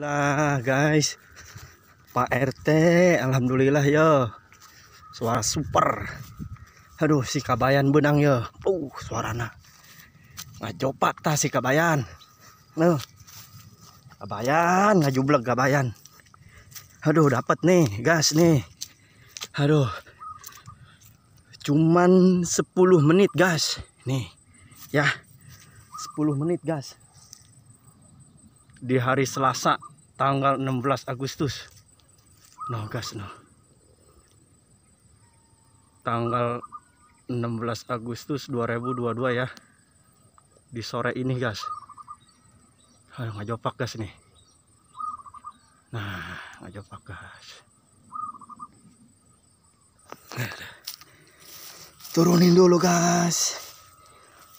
lah guys Pak RT Alhamdulillah ya suara super aduh si kabayan benang ya uh suarana ngajopak tah si kabayan Nuh. kabayan ngajublek kabayan aduh dapat nih gas nih aduh cuman 10 menit gas nih ya 10 menit gas di hari Selasa tanggal 16 Agustus no gas no tanggal 16 Agustus 2022 ya di sore ini gas, Ayo ngajopak gas nih nah ngajopak gas turunin dulu guys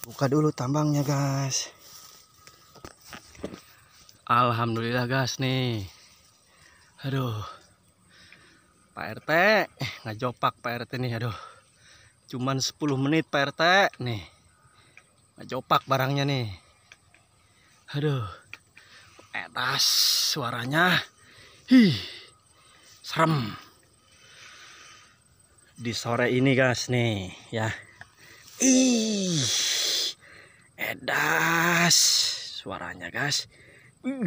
buka dulu tambangnya guys Alhamdulillah gas nih aduh Pak RT eh, nggak jopak Pak RT nih aduh cuman 10 menit Pak RT nih nggak jopak barangnya nih aduh etas eh, suaranya hi serem di sore ini gas nih ya ih edas eh, suaranya guys Uh,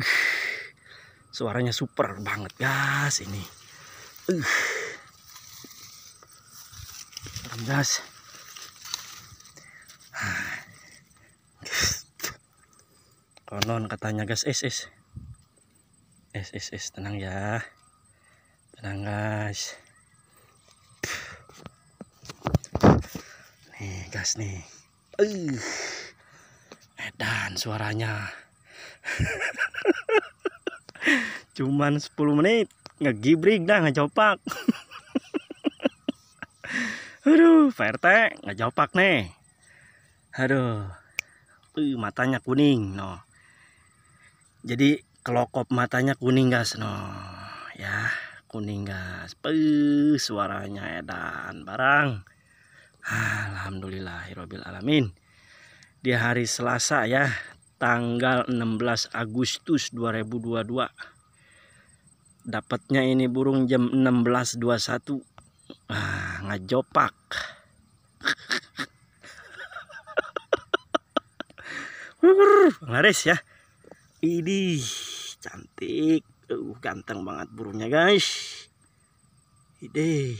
suaranya super banget gas ini. Uh. Serem gas. Ah. Konon katanya gas es es. Es es es tenang ya. Tenang guys. Nih gas nih. Uh. Edan suaranya. cuman 10 menit ngegibrik dah ngejopak aduh prt ngejopak nih aduh uh, matanya kuning no jadi kelokop matanya kuning gas no ya kuning gas Puh, suaranya edan barang Alhamdulillahirobbil alamin di hari Selasa ya tanggal 16 Agustus 2022 dapatnya ini burung jam 16.21 ah ngajopak laris ya ini cantik uh, ganteng banget burungnya guys ide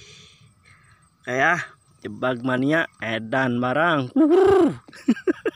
kayak jebak mania edan barang